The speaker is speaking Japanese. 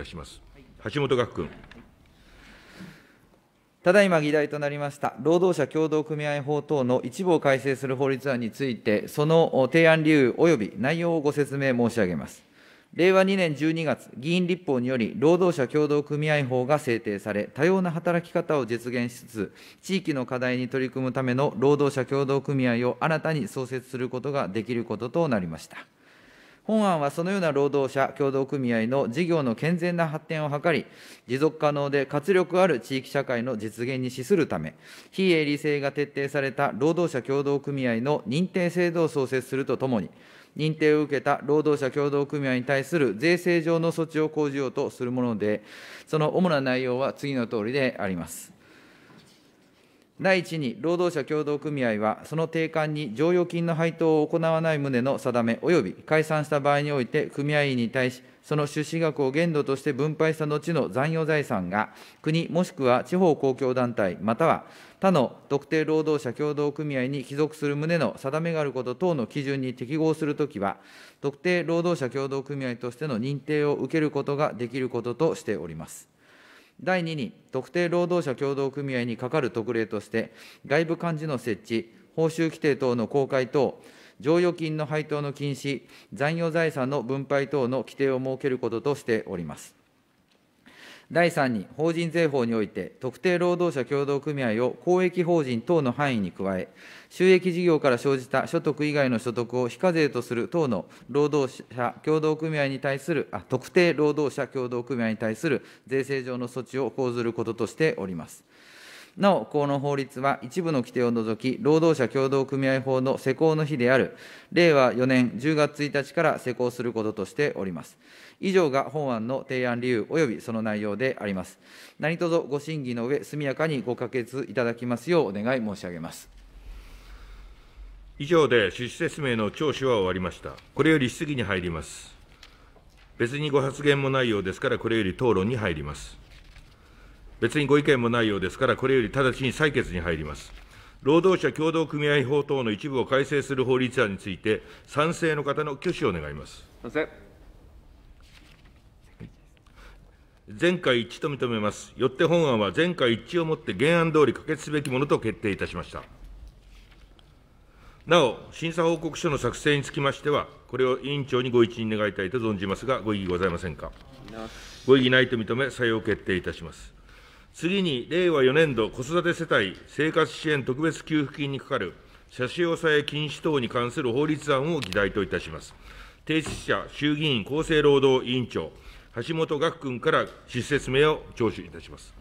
たします。橋本学君。ただいま議題となりました、労働者協同組合法等の一部を改正する法律案について、その提案理由及び内容をご説明申し上げます。令和2年12月、議員立法により、労働者協同組合法が制定され、多様な働き方を実現しつつ、地域の課題に取り組むための労働者協同組合を新たに創設することができることとなりました。本案はそのような労働者協同組合の事業の健全な発展を図り、持続可能で活力ある地域社会の実現に資するため、非営利性が徹底された労働者協同組合の認定制度を創設するとともに、認定を受けた労働者協同組合に対する税制上の措置を講じようとするもので、その主な内容は次のとおりであります。第1に、労働者協同組合は、その定款に剰余金の配当を行わない旨の定めおよび解散した場合において、組合員に対し、その出資額を限度として分配した後の残余財産が、国もしくは地方公共団体、または他の特定労働者協同組合に帰属する旨の定めがあること等の基準に適合するときは、特定労働者協同組合としての認定を受けることができることとしております。第2に、特定労働者協同組合に係る特例として、外部幹事の設置、報酬規定等の公開等、剰余金の配当の禁止、残余財産の分配等の規定を設けることとしております。第3に、法人税法において、特定労働者協同組合を公益法人等の範囲に加え、収益事業から生じた所得以外の所得を非課税とする等の労働者協同組合に対する、あ特定労働者協同組合に対する税制上の措置を講ずることとしております。なお、この法律は一部の規定を除き、労働者協同組合法の施行の日である、令和4年10月1日から施行することとしております。以上が本案の提案理由及びその内容であります。何卒ご審議の上、速やかにご可決いただきますようお願い申し上げます。以上で趣旨説明の聴取は終わりました。これより質疑に入ります。別にご発言もないようですから、これより討論に入ります。別にご意見もないようですから、これより直ちに採決に入ります。労働者協同組合法等の一部を改正する法律案について、賛成の方の挙手を願います。賛成全会一致と認めます。よって本案は全会一致をもって原案通り可決すべきものと決定いたしました。なお、審査報告書の作成につきましては、これを委員長にご一任願いたいと存じますが、ご異議ございませんか。ご異議ないと認め、採用決定いたします。次に令和4年度子育て世帯生活支援特別給付金にかかる差し押さえ禁止等に関する法律案を議題といたします。提出者、衆議院厚生労働委員長、橋本岳君から趣説明を聴取いたします。